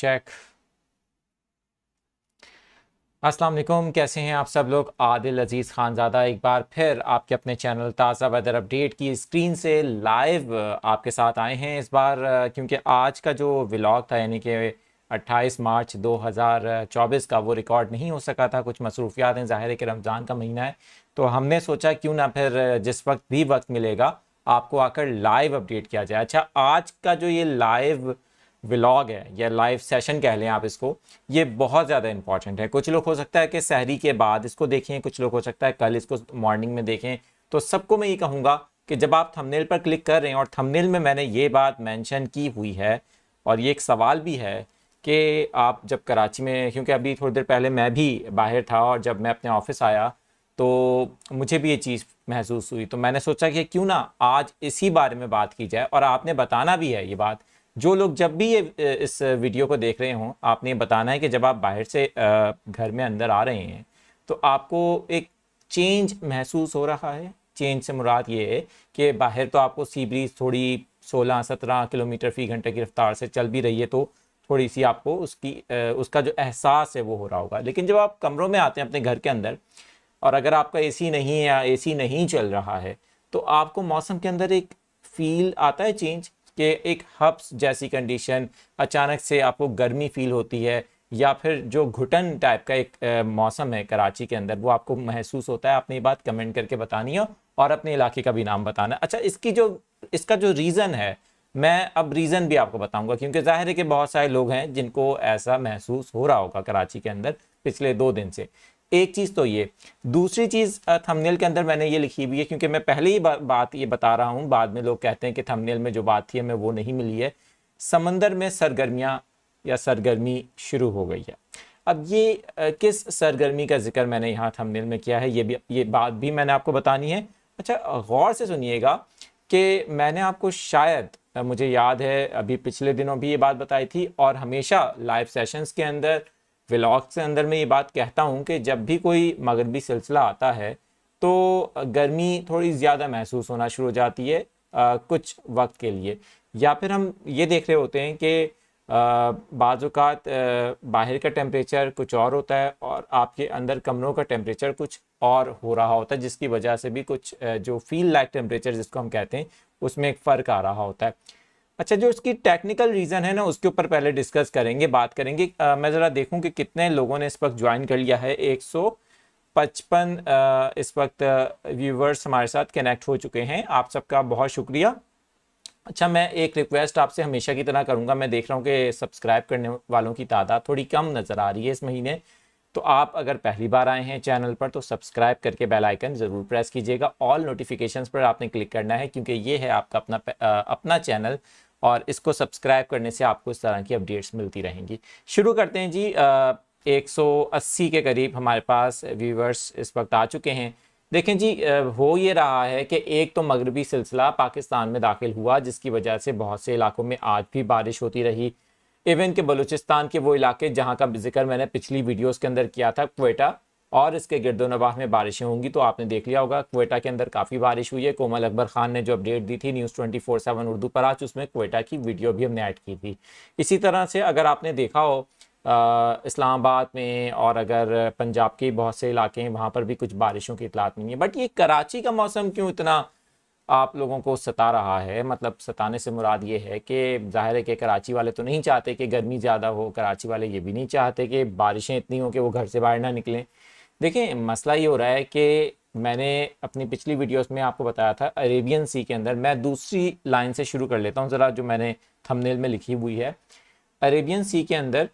check अस्सलाम वालेकुम कैसे हैं आप सब लोग आदिल अजीज़ ख़ानज़ादा एक बार फिर आपके अपने चैनल ताज़ा वेदर अपडेट की स्क्रीन से लाइव आपके साथ आए हैं इस बार क्योंकि आज का जो व्लॉग था यानी कि 28 मार्च 2024 का वो रिकॉर्ड नहीं हो सका था कुछ मसरूफियात हैं ज़ाहिर है कि रमज़ान का महीना है तो हमने सोचा क्यों ना फिर जिस वक्त भी वक्त मिलेगा आपको आकर लाइव अपडेट किया जाए अच्छा आज का जो ये लाइव व्लॉग है या लाइव सेशन कह लें आप इसको ये बहुत ज़्यादा इंपॉर्टेंट है कुछ लोग हो सकता है कि सहरी के बाद इसको देखें कुछ लोग हो सकता है कल इसको मॉर्निंग में देखें तो सबको मैं ये कहूँगा कि जब आप थंबनेल पर क्लिक कर रहे हैं और थंबनेल में मैंने ये बात मेंशन की हुई है और ये एक सवाल भी है कि आप जब कराची में क्योंकि अभी थोड़ी देर पहले मैं भी बाहर था और जब मैं अपने ऑफिस आया तो मुझे भी ये चीज़ महसूस हुई तो मैंने सोचा कि क्यों ना आज इसी बारे में बात की जाए और आपने बताना भी है ये बात जो लोग जब भी ये इस वीडियो को देख रहे हों आपने बताना है कि जब आप बाहर से घर में अंदर आ रहे हैं तो आपको एक चेंज महसूस हो रहा है चेंज से मुराद ये है कि बाहर तो आपको सी ब्रीज थोड़ी 16-17 किलोमीटर फी घंटे की रफ्तार से चल भी रही है तो थोड़ी सी आपको उसकी उसका जो एहसास है वो हो रहा होगा लेकिन जब आप कमरों में आते हैं अपने घर के अंदर और अगर आपका एसी नहीं है या एसी नहीं चल रहा है तो आपको मौसम के अंदर एक फील आता है चेंज कि एक हब्स जैसी कंडीशन अचानक से आपको गर्मी फील होती है या फिर जो घुटन टाइप का एक मौसम है कराची के अंदर वो आपको महसूस होता है आपने ये बात कमेंट करके बतानी हो और अपने इलाके का भी नाम बताना अच्छा इसकी जो इसका जो रीज़न है मैं अब रीज़न भी आपको बताऊंगा क्योंकि जाहिर है कि बहुत सारे लोग हैं जिनको ऐसा महसूस हो रहा होगा कराची के अंदर पिछले दो दिन से एक चीज़ तो ये दूसरी चीज़ थंबनेल के अंदर मैंने ये लिखी हुई है क्योंकि मैं पहले ही बा, बात ये बता रहा हूँ बाद में लोग कहते हैं कि थंबनेल में जो बात थी हमें वो नहीं मिली है समंदर में सरगर्मियाँ या सरगर्मी शुरू हो गई है अब ये किस सरगर्मी का जिक्र मैंने यहाँ थमनेल में किया है ये भी ये बात भी मैंने आपको बतानी है अच्छा गौर से सुनिएगा कि मैंने आपको शायद मुझे याद है अभी पिछले दिनों भी ये बात बताई थी और हमेशा लाइव सेशंस के अंदर व्लाग के अंदर मैं ये बात कहता हूँ कि जब भी कोई मगरबी सिलसिला आता है तो गर्मी थोड़ी ज़्यादा महसूस होना शुरू हो जाती है आ, कुछ वक्त के लिए या फिर हम ये देख रहे होते हैं कि बाज़ात बाहर का टेम्परेचर कुछ और होता है और आपके अंदर कमरों का टेम्परेचर कुछ और हो रहा होता है जिसकी वजह से भी कुछ जो फील लाइक टेम्परेचर जिसको हम कहते हैं उसमें एक फ़र्क आ रहा होता है अच्छा जो उसकी टेक्निकल रीज़न है ना उसके ऊपर पहले डिस्कस करेंगे बात करेंगे आ, मैं ज़रा देखूँ कि कितने लोगों ने इस वक्त ज्वाइन कर लिया है एक पचपन इस वक्त व्यूवर्स हमारे साथ कनेक्ट हो चुके हैं आप सबका बहुत शुक्रिया अच्छा मैं एक रिक्वेस्ट आपसे हमेशा की तरह करूंगा मैं देख रहा हूँ कि सब्सक्राइब करने वालों की तादाद थोड़ी कम नज़र आ रही है इस महीने तो आप अगर पहली बार आए हैं चैनल पर तो सब्सक्राइब करके बेल आइकन ज़रूर प्रेस कीजिएगा ऑल नोटिफिकेशंस पर आपने क्लिक करना है क्योंकि ये है आपका अपना आ, अपना चैनल और इसको सब्सक्राइब करने से आपको इस तरह की अपडेट्स मिलती रहेंगी शुरू करते हैं जी एक के करीब हमारे पास व्यूवर्स इस वक्त आ चुके हैं देखें जी हो ये रहा है कि एक तो मगरबी सिलसिला पाकिस्तान में दाखिल हुआ जिसकी वजह से बहुत से इलाकों में आज भी बारिश होती रही इवन के बलूचिस्तान के वो इलाके जहाँ का जिक्र मैंने पिछली वीडियोस के अंदर किया था क्वेटा और इसके गिरदोनवाह में बारिशें होंगी तो आपने देख लिया होगा कोयटा के अंदर काफ़ी बारिश हुई है कोमल अकबर खान ने जो अपडेट दी थी news twenty four seven Urdu पर आज उसमें कोयटा की वीडियो भी हमने ऐड की थी इसी तरह से अगर आपने देखा हो इस्लामाबाद में और अगर पंजाब के बहुत से इलाके हैं वहाँ पर भी कुछ बारिशों की इतलात नहीं है बट ये कराची का मौसम क्यों इतना आप लोगों को सता रहा है मतलब सताने से मुराद ये है कि जाहिर है कि कराची वाले तो नहीं चाहते कि गर्मी ज़्यादा हो कराची वाले ये भी नहीं चाहते कि बारिशें इतनी हों कि वो घर से बाहर ना निकलें देखिए मसला ये हो रहा है कि मैंने अपनी पिछली वीडियोस में आपको बताया था अरेबियन सी के अंदर मैं दूसरी लाइन से शुरू कर लेता हूँ ज़रा जो मैंने थंबनेल में लिखी हुई है अरेबियन सी के अंदर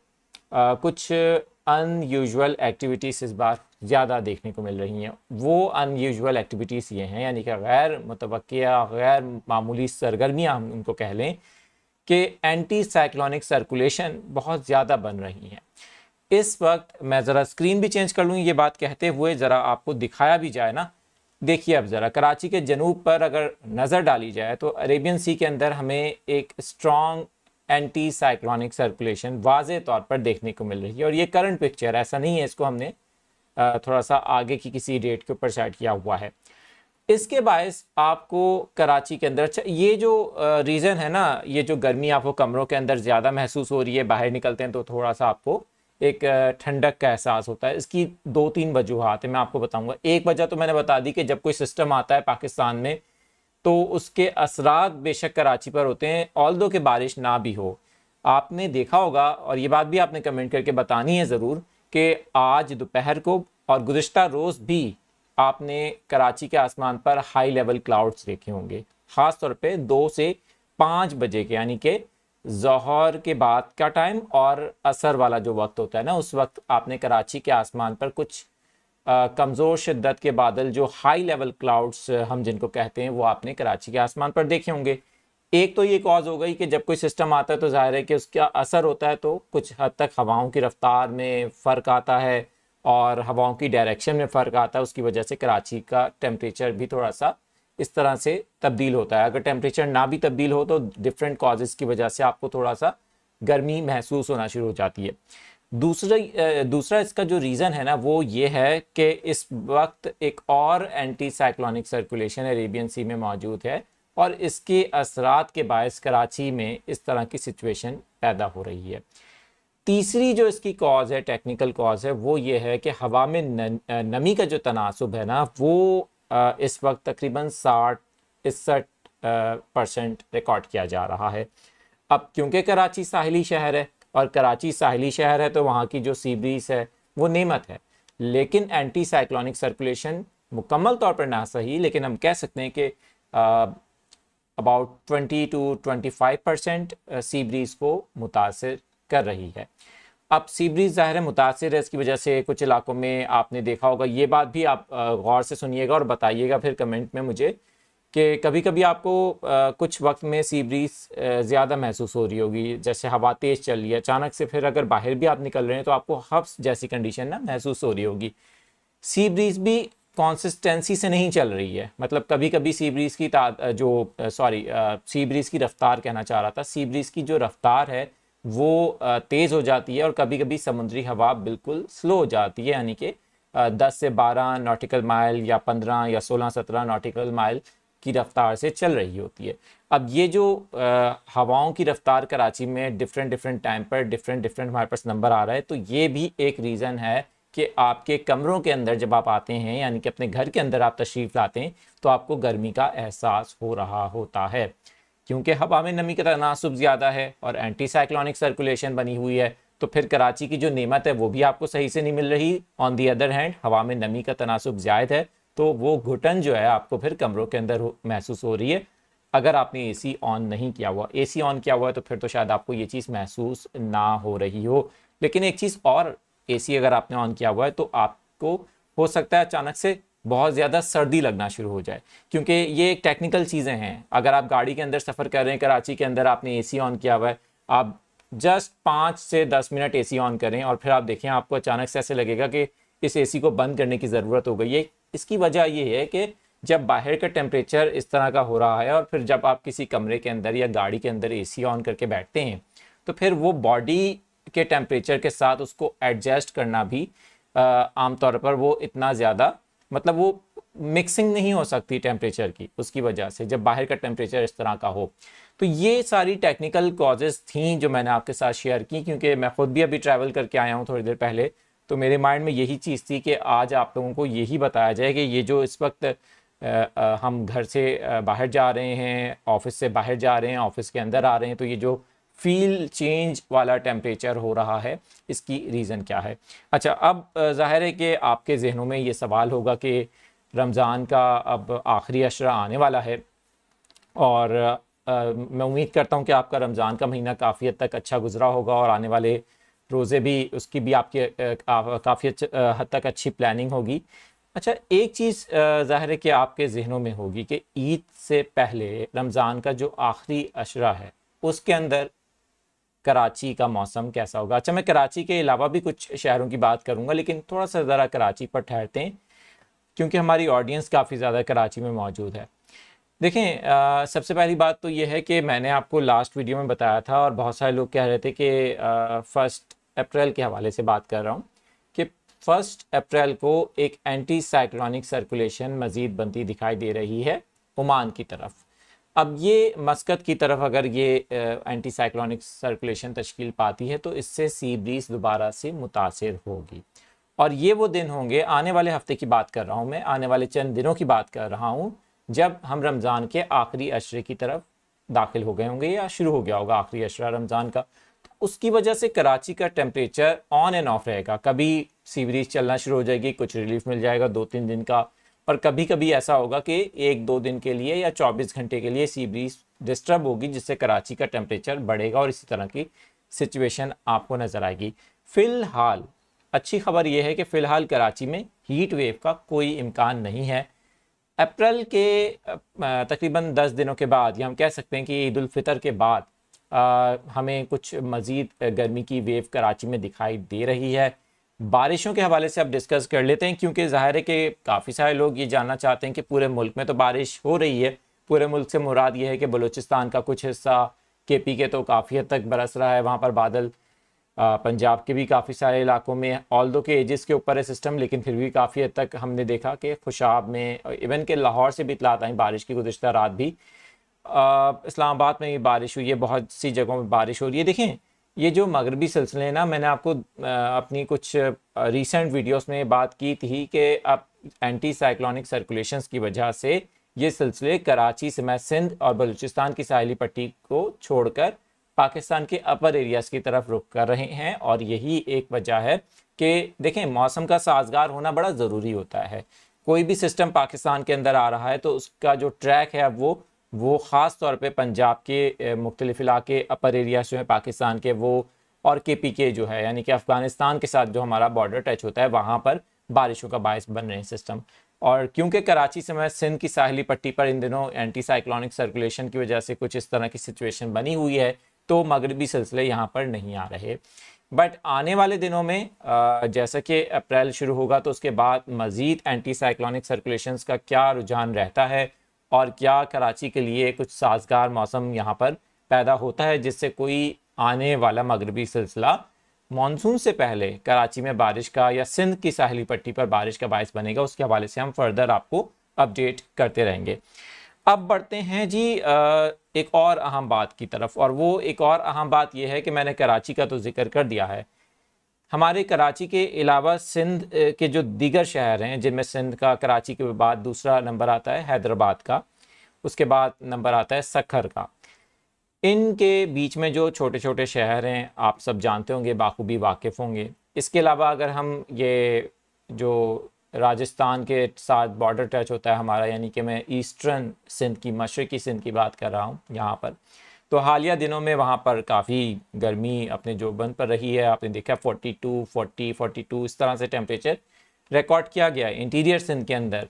आ, कुछ अनयूजल एक्टिविटीज़ इस बार ज़्यादा देखने को मिल रही हैं वो अनयूजल एक्टिविटीज़ ये हैं यानी कि गैर मुतव गैर मामूली सरगर्मियाँ हम उनको कह लें कि एंटी साइक्लोनिक सर्कुलेशन बहुत ज़्यादा बन रही हैं इस वक्त मैं ज़रा स्क्रीन भी चेंज कर लूँ ये बात कहते हुए ज़रा आपको दिखाया भी जाए ना देखिए अब ज़रा कराची के जनूब पर अगर नज़र डाली जाए तो अरेबियन सी के अंदर हमें एक स्ट्रॉन्ग एंटी साइक्लॉनिक सर्कुलेशन वाज तौर पर देखने को मिल रही है और ये करंट पिक्चर ऐसा नहीं है इसको हमने थोड़ा सा आगे की किसी डेट के ऊपर सेट किया हुआ है इसके बायस आपको कराची के अंदर अच्छा ये जो रीज़न है ना ये जो गर्मी आपको कमरों के अंदर ज़्यादा महसूस हो रही है बाहर निकलते हैं तो थोड़ा सा आपको एक ठंडक का एहसास होता है इसकी दो तीन वजूहत है मैं आपको बताऊंगा एक वजह तो मैंने बता दी कि जब कोई सिस्टम आता है पाकिस्तान में तो उसके असरात बेशक कराची पर होते हैं ऑल दो के बारिश ना भी हो आपने देखा होगा और ये बात भी आपने कमेंट करके बतानी है ज़रूर कि आज दोपहर को और गुज्त रोज़ भी आपने कराची के आसमान पर हाई लेवल क्लाउड्स देखे होंगे ख़ास तौर पे दो से पाँच बजे के यानी कि जहर के बाद का टाइम और असर वाला जो वक्त होता है ना उस वक्त आपने कराची के आसमान पर कुछ कमज़ोर शिद्दत के बादल जो हाई लेवल क्लाउड्स हम जिनको कहते हैं वो आपने कराची के आसमान पर देखे होंगे एक तो ये कॉज हो गई कि जब कोई सिस्टम आता है तो जाहिर है कि उसका असर होता है तो कुछ हद तक हवाओं की रफ्तार में फ़र्क आता है और हवाओं की डायरेक्शन में फ़र्क आता है उसकी वजह से कराची का टेम्परेचर भी थोड़ा सा इस तरह से तब्दील होता है अगर टेम्परेचर ना भी तब्दील हो तो डिफरेंट कॉजेज़ की वजह से आपको थोड़ा सा गर्मी महसूस होना शुरू हो जाती है दूसरा दूसरा इसका जो रीज़न है ना वो ये है कि इस वक्त एक और anti cyclonic circulation Arabian sea में मौजूद है और इसके असरात के बायस कराची में इस तरह की सिचुएशन पैदा हो रही है तीसरी जो इसकी कॉज है टेक्निकल कॉज है वो ये है कि हवा में नमी का जो तनासब है ना वो इस वक्त तकरीबन साठ इकसठ परसेंट रिकॉर्ड किया जा रहा है अब क्योंकि कराची साहली शहर है और कराची साहली शहर है तो वहाँ की जो सी ब्रीज है वो नेमत है लेकिन एंटी साइक्लोनिक सर्कुलेशन मुकम्मल तौर पर ना सही लेकिन हम कह सकते हैं कि about twenty two twenty five percent sea breeze को मुतासर कर रही है अब सी ब्रिज ज़ाहिर मुतासर है इसकी वजह से कुछ इलाकों में आपने देखा होगा ये बात भी आप गौर से सुनिएगा और बताइएगा फिर कमेंट में मुझे कि कभी कभी आपको कुछ वक्त में सी ब्रिज ज़्यादा महसूस हो रही होगी जैसे हवा तेज़ चल रही है अचानक से फिर अगर बाहर भी आप निकल रहे हैं तो आपको हफ्स जैसी कंडीशन ना महसूस हो रही होगी सी ब्रिज भी कॉन्सिस्टेंसी से नहीं चल रही है मतलब कभी कभी सी ब्रिज की जो सॉरी सी ब्रिज की रफ्तार कहना चाह रहा था सी ब्रिज की जो रफ्तार है वो तेज़ हो जाती है और कभी कभी समुद्री हवा बिल्कुल स्लो हो जाती है यानी कि दस से बारह नॉटिकल माइल या पंद्रह या सोलह सत्रह नॉटिकल माइल की रफ़्तार से चल रही होती है अब ये जो हवाओं की रफ़्तार कराची में डिफरेंट डिफरेंट टाइम पर डिफरेंट डिफरेंट हमारे पास नंबर आ रहा है तो ये भी एक रीज़न है कि आपके कमरों के अंदर जब आप आते हैं यानी कि अपने घर के अंदर आप तशरीफ़ लाते हैं तो आपको गर्मी का एहसास हो रहा होता है क्योंकि हवा में नमी का तनासब ज़्यादा है और एंटी साइक्लोनिक सर्कुलेशन बनी हुई है तो फिर कराची की जो नियमत है वो भी आपको सही से नहीं मिल रही ऑन दी अदर हैंड हवा में नमी का तनासब ज़्यादा है तो वो घुटन जो है आपको फिर कमरों के अंदर महसूस हो रही है अगर आपने एसी ऑन नहीं किया हुआ एसी ऑन किया हुआ है तो फिर तो शायद आपको ये चीज़ महसूस ना हो रही हो लेकिन एक चीज़ और एसी अगर आपने ऑन किया हुआ है तो आपको हो सकता है अचानक से बहुत ज़्यादा सर्दी लगना शुरू हो जाए क्योंकि ये एक टेक्निकल चीज़ें हैं अगर आप गाड़ी के अंदर सफ़र कर रहे हैं कराची के अंदर आपने एसी ऑन किया हुआ है आप जस्ट पाँच से दस मिनट एसी ऑन करें और फिर आप देखें आपको अचानक से ऐसे लगेगा कि इस ए को बंद करने की ज़रूरत हो गई है इसकी वजह ये है कि जब बाहर का टेम्परेचर इस तरह का हो रहा है और फिर जब आप किसी कमरे के अंदर या गाड़ी के अंदर एसी ऑन करके बैठते हैं तो फिर वो बॉडी के टेम्परेचर के साथ उसको एडजस्ट करना भी आमतौर पर वो इतना ज़्यादा मतलब वो मिक्सिंग नहीं हो सकती टेम्परेचर की उसकी वजह से जब बाहर का टेम्परेचर इस तरह का हो तो ये सारी टेक्निकल कॉजेज़ थी जो मैंने आपके साथ शेयर की क्योंकि मैं खुद भी अभी ट्रैवल करके आया हूँ थोड़ी देर पहले तो मेरे माइंड में यही चीज़ थी कि आज आप लोगों को यही बताया जाए कि ये जो इस वक्त हम घर से बाहर जा रहे हैं ऑफिस से बाहर जा रहे हैं ऑफिस के अंदर आ रहे हैं तो ये जो फील चेंज वाला टेम्परेचर हो रहा है इसकी रीज़न क्या है अच्छा अब ज़ाहिर है कि आपके जहनों में ये सवाल होगा कि रमज़ान का अब आखिरी अशरा आने वाला है और आ, मैं उम्मीद करता हूँ कि आपका रमज़ान का महीना काफ़ी हद तक अच्छा गुजरा होगा और आने वाले रोज़े भी उसकी भी आपके काफ़ी हद तक अच्छी प्लानिंग होगी अच्छा एक चीज़ ज़ाहिर है कि आपके जहनों में होगी कि ईद से पहले रमज़ान का जो आखिरी अशरा है उसके अंदर कराची का मौसम कैसा होगा अच्छा मैं कराची के अलावा भी कुछ शहरों की बात करूँगा लेकिन थोड़ा सा ज़रा कराची पर ठहरते हैं क्योंकि हमारी ऑडियंस काफ़ी ज़्यादा कराची में मौजूद है देखें आ, सबसे पहली बात तो ये है कि मैंने आपको लास्ट वीडियो में बताया था और बहुत सारे लोग कह रहे थे कि फ़र्स्ट अप्रैल के हवाले से बात कर रहा हूँ कि फ़र्स्ट अप्रैल को एक एंटी साइक्लोनिक सर्कुलेशन मज़ीद बनती दिखाई दे रही है ओमान की तरफ अब ये मस्कत की तरफ अगर ये एंटी साइक्लोनिक सर्कुलेशन तश्कील पाती है तो इससे सी ब्रीज दोबारा से मुतासर होगी और ये वो दिन होंगे आने वाले हफ्ते की बात कर रहा हूँ मैं आने वाले चंद दिनों की बात कर रहा हूँ जब हम रमज़ान के आखिरी अशरे की तरफ दाखिल हो गए होंगे या शुरू हो गया होगा आखिरी अशरा रमज़ान का तो उसकी वजह से कराची का टेम्परेचर ऑन एंड ऑफ रहेगा कभी सीवरेज चलना शुरू हो जाएगी कुछ रिलीफ मिल जाएगा दो तीन दिन का पर कभी कभी ऐसा होगा कि एक दो दिन के लिए या 24 घंटे के लिए सी ब्रीज डिस्टर्ब होगी जिससे कराची का टेम्परेचर बढ़ेगा और इसी तरह की सिचुएशन आपको नज़र आएगी फ़िलहाल अच्छी खबर यह है कि फ़िलहाल कराची में हीट वेव का कोई इम्कान नहीं है अप्रैल के तकरीबन दस दिनों के बाद या हम कह सकते हैं कि ईदालफ़ितर के बाद आ, हमें कुछ मज़ीद गर्मी की वेव कराची में दिखाई दे रही है बारिशों के हवाले से आप डिस्कस कर लेते हैं क्योंकि ज़ाहिर है कि काफ़ी सारे लोग ये जानना चाहते हैं कि पूरे मुल्क में तो बारिश हो रही है पूरे मुल्क से मुराद ये है कि बलूचिस्तान का कुछ हिस्सा के पी के तो काफ़ी हद तक बरस रहा है वहाँ पर बादल पंजाब के भी काफ़ी सारे इलाकों में ऑल दो के एजिस के ऊपर है सिस्टम लेकिन फिर भी काफ़ी हद तक हमने देखा कि खुशाब में इवन के लाहौर से भी इतलात आई बारिश की गुजशत रात भी इस्लामाबाद में भी बारिश हुई है बहुत सी जगहों में बारिश हो रही है देखें ये जो मगरबी सिलसिले ना मैंने आपको अपनी कुछ रिसेंट वीडियोस में बात की थी कि अब एंटी साइक्लोनिक सर्कुलेशन की वजह से ये सिलसिले कराची समय सिंध और बलूचिस्तान की साहली पट्टी को छोड़कर पाकिस्तान के अपर एरियाज़ की तरफ रुख कर रहे हैं और यही एक वजह है कि देखें मौसम का साजगार होना बड़ा ज़रूरी होता है कोई भी सिस्टम पाकिस्तान के अंदर आ रहा है तो उसका जो ट्रैक है अब वो वो ख़ास तौर पे पंजाब के मुख्तलिफ इलाके अपर एरिया जो है पाकिस्तान के वो और के पी के जो है यानी कि अफ़गानिस्तान के साथ जो हमारा बॉर्डर टच होता है वहाँ पर बारिशों का बायस बन रहे हैं सिस्टम और क्योंकि कराची समय सिंध की साहली पट्टी पर इन दिनों एंटी साइक्लोनिक सर्कुलेशन की वजह से कुछ इस तरह की सिचुएशन बनी हुई है तो मगरबी सिलसिले यहाँ पर नहीं आ रहे बट आने वाले दिनों में जैसा कि अप्रैल शुरू होगा तो उसके बाद मज़ीद एंटी साइक्लोनिक सर्कुलेशन का क्या रुझान रहता है और क्या कराची के लिए कुछ साजगार मौसम यहाँ पर पैदा होता है जिससे कोई आने वाला मगरबी सिलसिला मानसून से पहले कराची में बारिश का या सिंध की साहली पट्टी पर बारिश का बायस बनेगा उसके हवाले से हम फर्दर आपको अपडेट करते रहेंगे अब बढ़ते हैं जी एक और अहम बात की तरफ और वो एक और अहम बात यह है कि मैंने कराची का तो जिक्र कर दिया है हमारे कराची के अलावा सिंध के जो दीगर शहर हैं जिनमें सिंध का कराची के बाद दूसरा नंबर आता है हैदराबाद का उसके बाद नंबर आता है सखर का इनके बीच में जो छोटे छोटे शहर हैं आप सब जानते होंगे बाखूबी वाकिफ़ होंगे इसके अलावा अगर हम ये जो राजस्थान के साथ बॉर्डर टच होता है हमारा यानी कि मैं ईस्टर्न सिंध की मशरक़ी सिंध की बात कर रहा हूँ यहाँ पर तो हालिया दिनों में वहाँ पर काफ़ी गर्मी अपने जोबन पर रही है आपने देखा 42, 40, 42 इस तरह से टेम्परेचर रिकॉर्ड किया गया है इंटीरियर सिंध के अंदर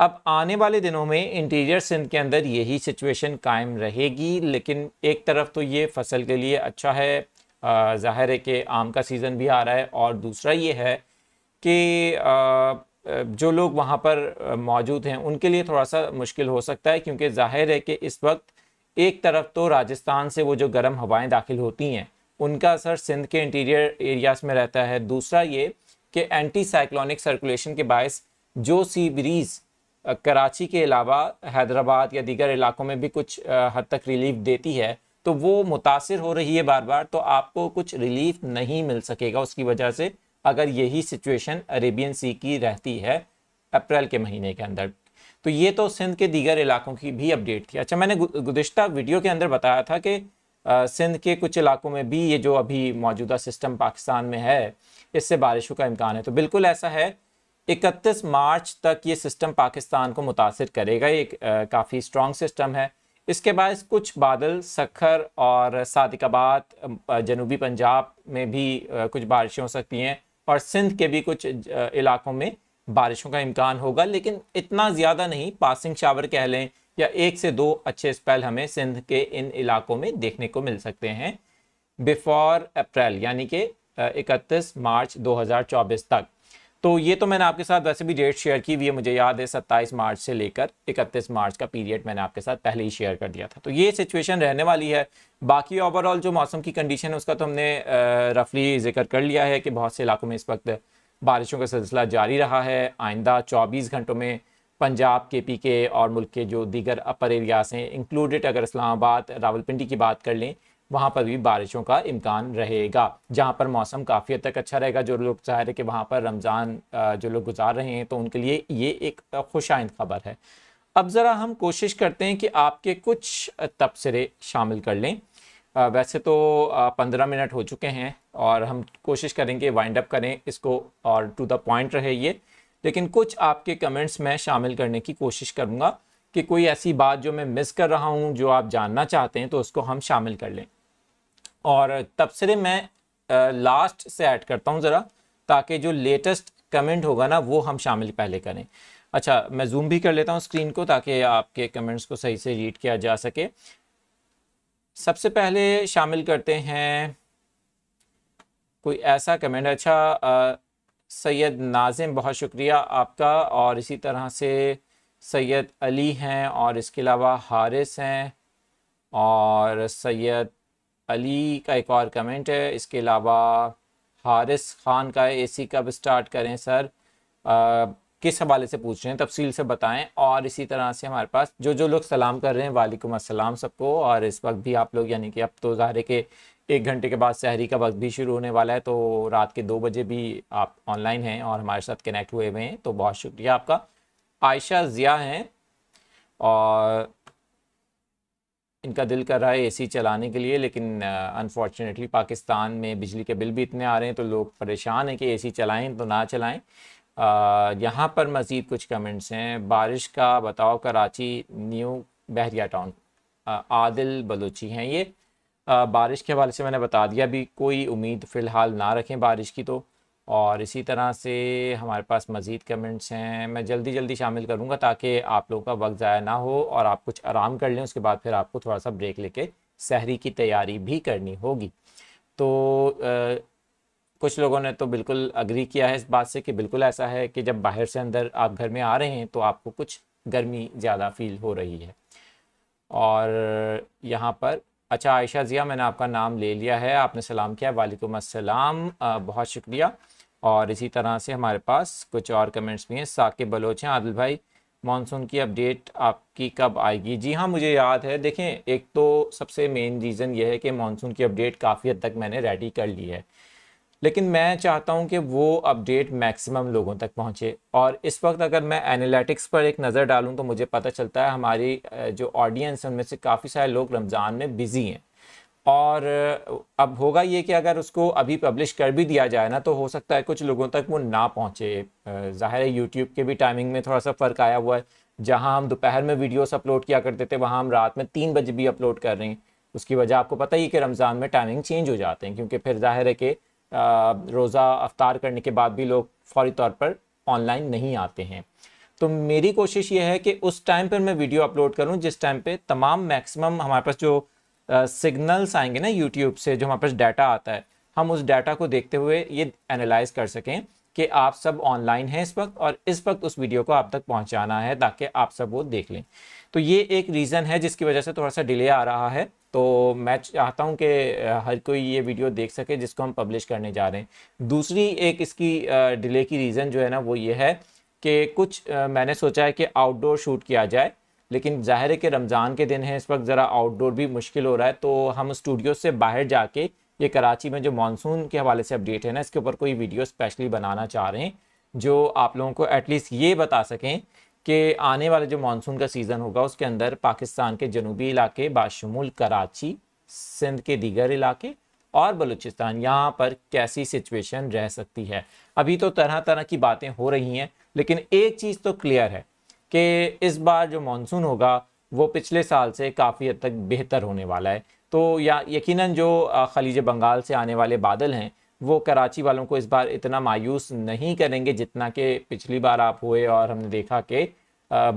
अब आने वाले दिनों में इंटीरियर सिंध के अंदर यही सिचुएशन कायम रहेगी लेकिन एक तरफ तो ये फसल के लिए अच्छा है ज़ाहिर है कि आम का सीज़न भी आ रहा है और दूसरा ये है कि जो लोग वहाँ पर मौजूद हैं उनके लिए थोड़ा सा मुश्किल हो सकता है क्योंकि जाहिर है कि इस वक्त एक तरफ तो राजस्थान से वो जो गर्म हवाएं दाखिल होती हैं उनका असर सिंध के इंटीरियर एरियाज़ में रहता है दूसरा ये कि एंटी साइक्लोनिक सर्कुलेशन के बायस जो सी ब्रीज़ कराची के अलावा हैदराबाद या दीगर इलाकों में भी कुछ हद तक रिलीफ देती है तो वो मुतासर हो रही है बार बार तो आपको कुछ रिलीफ नहीं मिल सकेगा उसकी वजह से अगर यही सिचुएशन अरेबियन सी की रहती है अप्रैल के महीने के अंदर तो ये तो सिंध के दीगर इलाकों की भी अपडेट थी अच्छा मैंने गुजशत वीडियो के अंदर बताया था कि सिंध के कुछ इलाकों में भी ये जो अभी मौजूदा सिस्टम पाकिस्तान में है इससे बारिशों का इम्कान है तो बिल्कुल ऐसा है 31 मार्च तक ये सिस्टम पाकिस्तान को मुतासर करेगा ये काफ़ी स्ट्रॉन्ग सिस्टम है इसके बाद कुछ बादल सखर और सादिकाबाद जनूबी पंजाब में भी कुछ बारिशें हो सकती हैं और सिंध के भी कुछ इलाकों में बारिशों का इम्कान होगा लेकिन इतना ज़्यादा नहीं पासिंग शावर कह लें या एक से दो अच्छे स्पेल हमें सिंध के इन इलाकों में देखने को मिल सकते हैं बिफोर अप्रैल यानी कि इकतीस मार्च 2024 तक तो ये तो मैंने आपके साथ वैसे भी डेट शेयर की हुई है मुझे याद है 27 मार्च से लेकर 31 मार्च का पीरियड मैंने आपके साथ पहले ही शेयर कर दिया था तो ये सिचुएशन रहने वाली है बाकी ओवरऑल जो मौसम की कंडीशन है उसका तो हमने रफली जिक्र कर लिया है कि बहुत से इलाकों में इस वक्त बारिशों का सिलसिला जारी रहा है आइंदा चौबीस घंटों में पंजाब के पी के और मुल्क के जो दीगर अपर एरियाज हैं इंक्लूडेड अगर इस्लामाबाद रावलपिंडी की बात कर लें वहाँ पर भी बारिशों का इम्कान रहेगा जहाँ पर मौसम काफ़ी हद तक अच्छा रहेगा जो लोग चाह रहे कि वहाँ पर रमज़ान जो लोग गुजार रहे हैं तो उनके लिए ये एक खुशाइंद खबर है अब ज़रा हम कोशिश करते हैं कि आपके कुछ तबसरे शामिल कर लें वैसे तो पंद्रह मिनट हो चुके हैं और हम कोशिश करेंगे वाइंड अप करें इसको और टू द पॉइंट रहे ये लेकिन कुछ आपके कमेंट्स मैं शामिल करने की कोशिश करूँगा कि कोई ऐसी बात जो मैं मिस कर रहा हूँ जो आप जानना चाहते हैं तो उसको हम शामिल कर लें और तबसरे मैं लास्ट से ऐड करता हूँ ज़रा ताकि जो लेटेस्ट कमेंट होगा ना वो हम शामिल पहले करें अच्छा मैं जूम भी कर लेता हूँ स्क्रीन को ताकि आपके कमेंट्स को सही से रीड किया जा सके सबसे पहले शामिल करते हैं कोई ऐसा कमेंट अच्छा सैयद नाजिम बहुत शुक्रिया आपका और इसी तरह से सैयद अली हैं और इसके अलावा हारिस हैं और सैयद अली का एक और कमेंट है इसके अलावा हारिस खान का एसी कब स्टार्ट करें सर किस हवाले से पूछ रहे हैं तफसील से बताएं और इसी तरह से हमारे पास जो जो लोग सलाम कर रहे हैं वालेकुम असलम सबको और इस वक्त भी आप लोग यानी कि अब तो ज़ाहरे के एक घंटे के बाद शहरी का वक्त भी शुरू होने वाला है तो रात के दो बजे भी आप ऑनलाइन हैं और हमारे साथ कनेक्ट हुए हुए हैं तो बहुत शुक्रिया आपका आयशा ज़िया हैं और इनका दिल कर रहा है एसी चलाने के लिए लेकिन अनफॉर्चुनेटली पाकिस्तान में बिजली के बिल भी इतने आ रहे हैं तो लोग परेशान हैं कि एसी चलाएं तो ना चलाएं यहाँ पर मज़ीद कुछ कमेंट्स हैं बारिश का बताओ कराची न्यू बहरिया टाउन आदिल बलूची हैं ये आ, बारिश के हवाले से मैंने बता दिया अभी कोई उम्मीद फ़िलहाल ना रखें बारिश की तो और इसी तरह से हमारे पास मज़ीद कमेंट्स हैं मैं जल्दी जल्दी शामिल करूँगा ताकि आप लोगों का वक्त ज़ाया ना हो और आप कुछ आराम कर लें उसके बाद फिर आपको थोड़ा सा ब्रेक लेके सहरी की तैयारी भी करनी होगी तो आ, कुछ लोगों ने तो बिल्कुल अग्री किया है इस बात से कि बिल्कुल ऐसा है कि जब बाहर से अंदर आप घर में आ रहे हैं तो आपको कुछ गर्मी ज़्यादा फील हो रही है और यहाँ पर अच्छा आयशा ज़िया मैंने आपका नाम ले लिया है आपने सलाम किया वालेकुम अस्सलाम बहुत शुक्रिया और इसी तरह से हमारे पास कुछ और कमेंट्स भी हैं साकिब बलोच हैं आदिल भाई मानसून की अपडेट आपकी कब आएगी जी हाँ मुझे याद है देखें एक तो सबसे मेन रीज़न यह है कि मानसून की अपडेट काफ़ी हद तक मैंने रेडी कर ली है लेकिन मैं चाहता हूँ कि वो अपडेट मैक्सिमम लोगों तक पहुँचे और इस वक्त अगर मैं एनालिटिक्स पर एक नज़र डालूँ तो मुझे पता चलता है हमारी जो ऑडियंस है उनमें से काफ़ी सारे लोग रमज़ान में बिज़ी हैं और अब होगा ये कि अगर उसको अभी पब्लिश कर भी दिया जाए ना तो हो सकता है कुछ लोगों तक वो ना पहुँचे ज़ाहिर है यूट्यूब के भी टाइमिंग में थोड़ा सा फ़र्क आया हुआ है जहाँ हम दोपहर में वीडियोस अपलोड किया करते थे वहाँ हम रात में तीन बजे भी अपलोड कर रहे हैं उसकी वजह आपको पता ही कि रमज़ान में टाइमिंग चेंज हो जाते हैं क्योंकि फिर जाहिर है कि रोज़ा अफ्तार करने के बाद भी लोग फौरी तौर पर ऑनलाइन नहीं आते हैं तो मेरी कोशिश ये है कि उस टाइम पर मैं वीडियो अपलोड करूं जिस टाइम पे तमाम मैक्सिमम हमारे पास जो सिग्नल्स आएंगे ना यूट्यूब से जो हमारे पास डाटा आता है हम उस डाटा को देखते हुए ये एनालाइज कर सकें कि आप सब ऑनलाइन हैं इस वक्त और इस वक्त उस वीडियो को आप तक पहुंचाना है ताकि आप सब वो देख लें तो ये एक रीज़न है जिसकी वजह से थोड़ा सा डिले आ रहा है तो मैं चाहता हूँ कि हर कोई ये वीडियो देख सके जिसको हम पब्लिश करने जा रहे हैं दूसरी एक इसकी डिले की रीज़न जो है ना वो ये है कि कुछ मैंने सोचा है कि आउटडोर शूट किया जाए लेकिन ज़ाहिर है कि रमज़ान के दिन है इस वक्त ज़रा आउटडोर भी मुश्किल हो रहा है तो हम स्टूडियो से बाहर जाके ये कराची में जो मानसून के हवाले से अपडेट है ना इसके ऊपर कोई वीडियो स्पेशली बनाना चाह रहे हैं जो आप लोगों को एटलीस्ट ये बता सकें कि आने वाला जो मानसून का सीज़न होगा उसके अंदर पाकिस्तान के जनूबी इलाके बाशमूल कराची सिंध के दीगर इलाके और बलूचिस्तान यहाँ पर कैसी सिचुएशन रह सकती है अभी तो तरह तरह की बातें हो रही हैं लेकिन एक चीज़ तो क्लियर है कि इस बार जो मानसून होगा वो पिछले साल से काफ़ी हद तक बेहतर होने वाला है तो या यकीनन जो खलीज बंगाल से आने वाले बादल हैं वो कराची वालों को इस बार इतना मायूस नहीं करेंगे जितना कि पिछली बार आप हुए और हमने देखा कि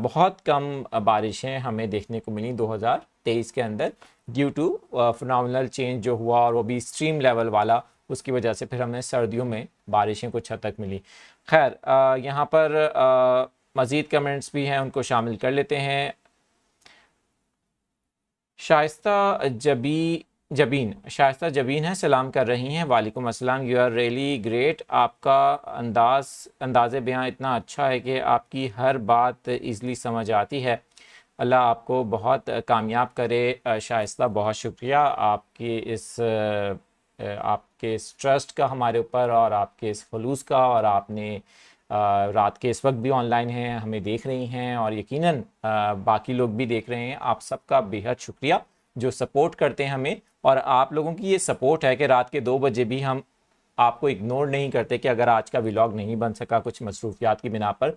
बहुत कम बारिशें हमें देखने को मिली 2023 के अंदर ड्यू टू फिनल चेंज जो हुआ और वो भी स्ट्रीम लेवल वाला उसकी वजह से फिर हमें सर्दियों में बारिशें कुछ हद तक मिली खैर यहाँ पर मज़ीद कमेंट्स भी हैं उनको शामिल कर लेते हैं शाइस्ता जबी जबीन शायस्त जबीन है सलाम कर रही हैं वालेकुम अस्सलाम यू आर रियली ग्रेट आपका अंदाज अंदाज बयां इतना अच्छा है कि आपकी हर बात ईज़िली समझ आती है अल्लाह आपको बहुत कामयाब करे शायस्त बहुत शुक्रिया आपके इस आपके इस ट्रस्ट का हमारे ऊपर और आपके इस खलूस का और आपने रात के इस वक्त भी ऑनलाइन हैं हमें देख रही हैं और यकीनन बाकी लोग भी देख रहे हैं आप सबका बेहद शुक्रिया जो सपोर्ट करते हैं हमें और आप लोगों की ये सपोर्ट है कि रात के दो बजे भी हम आपको इग्नोर नहीं करते कि अगर आज का व्लॉग नहीं बन सका कुछ मसरूफियात की बिना पर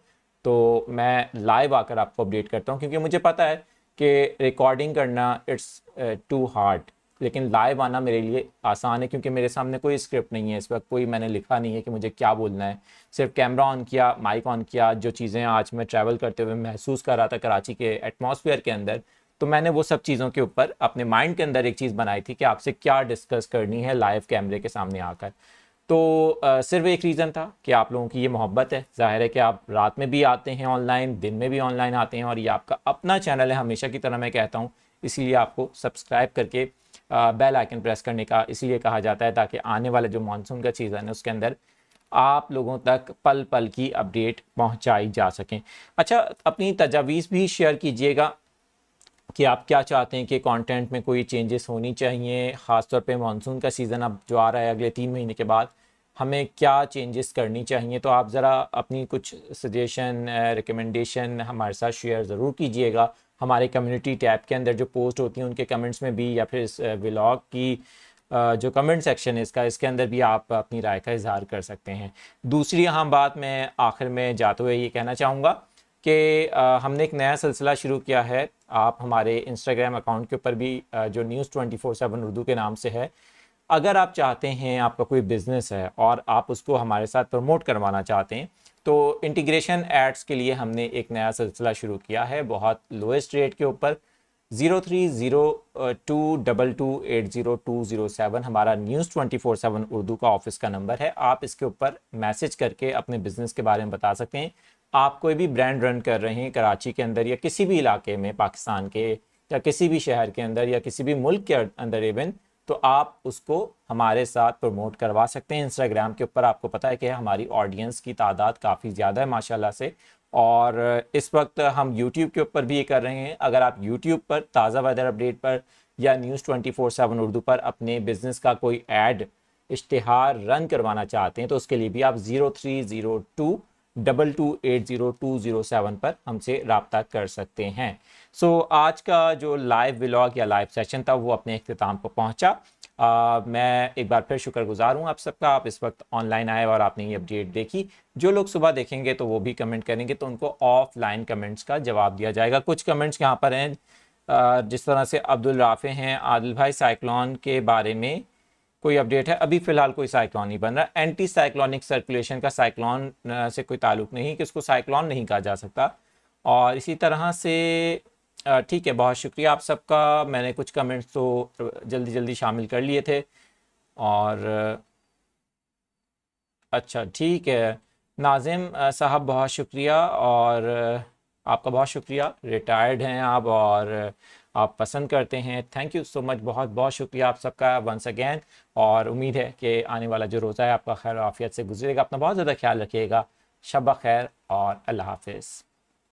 तो मैं लाइव आकर आपको अपडेट करता हूँ क्योंकि मुझे पता है कि रिकॉर्डिंग करना इट्स टू हार्ड लेकिन लाइव आना मेरे लिए आसान है क्योंकि मेरे सामने कोई स्क्रिप्ट नहीं है इस वक्त कोई मैंने लिखा नहीं है कि मुझे क्या बोलना है सिर्फ कैमरा ऑन किया माइक ऑन किया जो चीज़ें आज मैं ट्रैवल करते हुए महसूस कर रहा था कराची के एटमॉस्फेयर के अंदर तो मैंने वो सब चीज़ों के ऊपर अपने माइंड के अंदर एक चीज़ बनाई थी कि आपसे क्या डिस्कस करनी है लाइव कैमरे के सामने आकर तो आ, सिर्फ एक रीज़न था कि आप लोगों की ये मोहब्बत है ज़ाहिर है कि आप रात में भी आते हैं ऑनलाइन दिन में भी ऑनलाइन आते हैं और ये आपका अपना चैनल है हमेशा की तरह मैं कहता हूँ इसीलिए आपको सब्सक्राइब करके आ, बेल आइकन प्रेस करने का इसीलिए कहा जाता है ताकि आने वाला जो मानसून का चीज़ है उसके अंदर आप लोगों तक पल पल की अपडेट पहुंचाई जा सकें अच्छा अपनी तजावीज़ भी शेयर कीजिएगा कि आप क्या चाहते हैं कि कंटेंट में कोई चेंजेस होनी चाहिए ख़ासतौर पे मानसून का सीज़न अब जो आ रहा है अगले तीन महीने के बाद हमें क्या चेंजेस करनी चाहिए तो आप ज़रा अपनी कुछ सजेशन रिकमेंडेशन हमारे साथ शेयर ज़रूर कीजिएगा हमारे कम्युनिटी टैब के अंदर जो पोस्ट होती हैं उनके कमेंट्स में भी या फिर इस ब्लॉग की जो कमेंट सेक्शन है इसका इसके अंदर भी आप अपनी राय का इजहार कर सकते हैं दूसरी अहम बात मैं आखिर में जाते हुए ये कहना चाहूँगा कि हमने एक नया सिलसिला शुरू किया है आप हमारे इंस्टाग्राम अकाउंट के ऊपर भी जो news twenty four seven Urdu के नाम से है अगर आप चाहते हैं आपका कोई बिज़नेस है और आप उसको हमारे साथ प्रमोट करवाना चाहते हैं तो इंटीग्रेशन एड्स के लिए हमने एक नया सिलसिला शुरू किया है बहुत लोएस्ट रेट के ऊपर zero three zero two double two eight zero two zero seven हमारा news twenty four seven Urdu का ऑफिस का नंबर है आप इसके ऊपर मैसेज करके अपने बिज़नेस के बारे में बता सकते हैं आप कोई भी ब्रांड रन कर रहे हैं कराची के अंदर या किसी भी इलाके में पाकिस्तान के या किसी भी शहर के अंदर या किसी भी मुल्क के अंदर इवन तो आप उसको हमारे साथ प्रमोट करवा सकते हैं इंस्टाग्राम के ऊपर आपको पता है कि हमारी ऑडियंस की तादाद काफ़ी ज़्यादा है माशाल्लाह से और इस वक्त हम यूट्यूब के ऊपर भी ये कर रहे हैं अगर आप यूट्यूब पर ताज़ा वेदर अपडेट पर या news twenty four seven Urdu पर अपने बिज़नेस का कोई ऐड इश्तहार रन करवाना चाहते हैं तो उसके लिए भी आप zero three zero two double two eight zero two zero seven पर हमसे रबता कर सकते हैं सो so, आज का जो लाइव ब्लॉग या लाइव सेशन था वो अपने अख्ताम पर पहुँचा आ, मैं एक बार फिर शुक्रगुजार हूँ आप सबका आप इस वक्त ऑनलाइन आए और आपने ये अपडेट देखी जो लोग सुबह देखेंगे तो वो भी कमेंट करेंगे तो उनको ऑफलाइन कमेंट्स का जवाब दिया जाएगा कुछ कमेंट्स यहाँ पर हैं जिस तरह से अब्दुल राफे हैं आदिल भाई साइक्लोन के बारे में कोई अपडेट है अभी फिलहाल कोई साइक्लॉन नहीं बन रहा एंटी साइक्लॉनिक सर्कुलेशन का साइक्लॉन से कोई ताल्लुक नहीं कि उसको साइक्लॉन नहीं कहा जा सकता और इसी तरह से ठीक है बहुत शुक्रिया आप सबका मैंने कुछ कमेंट्स तो जल्दी जल्दी शामिल कर लिए थे और अच्छा ठीक है नाजिम साहब बहुत शुक्रिया और आपका बहुत शुक्रिया रिटायर्ड हैं आप और आप पसंद करते हैं थैंक यू सो मच बहुत बहुत शुक्रिया आप सबका वंस अगैन और उम्मीद है कि आने वाला जो रोज़ा है आपका खैर आफियत से गुजरेगा अपना बहुत ज़्यादा ख्याल रखिएगा शब खैर और अल्लाह हाफिज़